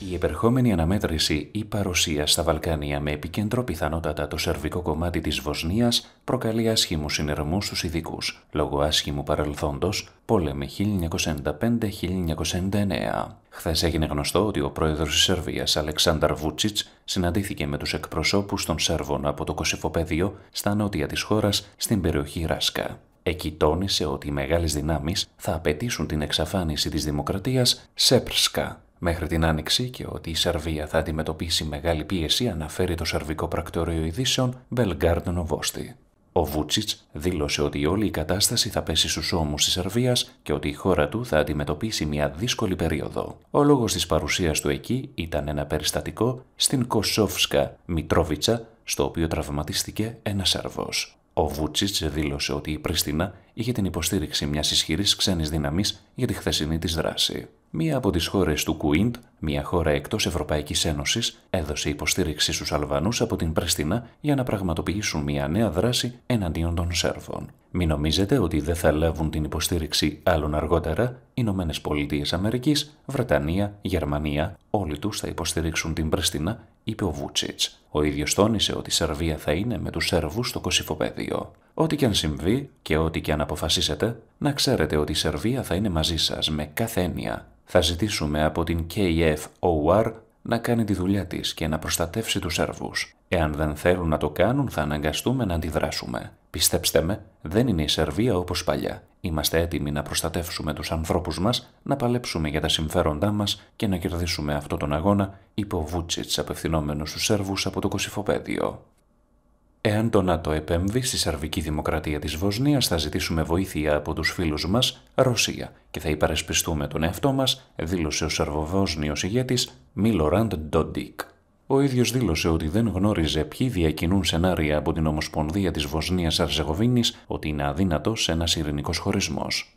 Η επερχόμενη αναμέτρηση ή παρουσία στα Βαλκάνια με επικέντρο πιθανότατα το σερβικό κομμάτι της Βοσνίας προκαλεί άσχημους συνερμού στους ειδικούς, λόγω άσχημου παρελθόντος, πόλεμη 1995-1999. Χθες έγινε γνωστό ότι ο πρόεδρος της Σερβίας Αλεξάνδρ Βούτσιτς συναντήθηκε με τους εκπροσώπους των Σέρβων από το Κωσυφοπέδιο στα νότια της χώρας στην περιοχή Ράσκα. Εκεί τόνισε ότι οι μεγάλες δυνάμεις θα απαιτήσουν την εξαφάνιση της δημοκρατίας Σέπρσκα Μέχρι την Άνοιξη και ότι η Σερβία θα αντιμετωπίσει μεγάλη πίεση αναφέρει το σερβικό πρακτορείο ειδήσεων Belgard Novosti. Ο Βούτσιτ δήλωσε ότι όλη η κατάσταση θα πέσει στους ώμους της Σερβίας και ότι η χώρα του θα αντιμετωπίσει μια δύσκολη περίοδο. Ο λόγος της παρουσίας του εκεί ήταν ένα περιστατικό στην Κοσόφσκα Μητρόβιτσα, στο οποίο τραυματίστηκε ένα Σέρβος. Ο Βούτσιτ δήλωσε ότι η Πρίστινα είχε την υποστήριξη μιας ισχυρής ξένης δύναμης για τη χθεσινή της δράση. Μία από τις χώρες του Κουίντ, μια απο τι χωρε του Ευρωπαϊκής χωρα Ένωση, ενωση υποστήριξη στους Αλβανούς από την Πρεστινά για να πραγματοποιήσουν μια νέα δράση εναντίον των Σέρβων. Μην νομίζετε ότι δεν θα λάβουν την υποστήριξη άλλων αργότερα. Ηνωμένες Πολιτείες Αμερικής, Βρετανία, Γερμανία, όλοι τους θα υποστηρίξουν την Πρεστινά, είπε ο Βούτσιτ. Ο ίδιος τόνισε ότι η Σερβία θα είναι με τους Σέρβους στο Κωσυφοπαίδιο. Ό,τι και αν συμβεί και ό,τι και αν αποφασίσετε, να ξέρετε ότι η Σερβία θα είναι μαζί σας με κάθε έννοια θα ζητήσουμε από την KFOR να κάνει τη δουλειά της και να προστατεύσει τους Σέρβους. Εάν δεν θέλουν να το κάνουν, θα αναγκαστούμε να αντιδράσουμε. Πιστέψτε με, δεν είναι η Σερβία όπως παλιά. Είμαστε έτοιμοι να προστατεύσουμε τους ανθρώπους μας, να παλέψουμε για τα συμφέροντά μας και να κερδίσουμε αυτόν τον αγώνα, είπε ο Βούτσιτς απευθυνόμενος στους Σέρβους από το Κωσυφοπαίδιο. Εάν το ΝΑΤΟ επέμβει στη σαρβική δημοκρατία της Βοσνίας, θα ζητήσουμε βοήθεια από τους φίλους μας, Ρωσία, και θα υπερασπιστούμε τον εαυτό μας, δήλωσε ο σαρβοβόσνιος ηγέτης Μιλοράντ Ντοντίκ. Ο ίδιος δήλωσε ότι δεν γνώριζε ποιοι διακινούν σενάρια από την Ομοσπονδία της Βοσνίας Αρζεγοβίνης ότι είναι αδύνατο ένας ειρηνικός χωρισμός.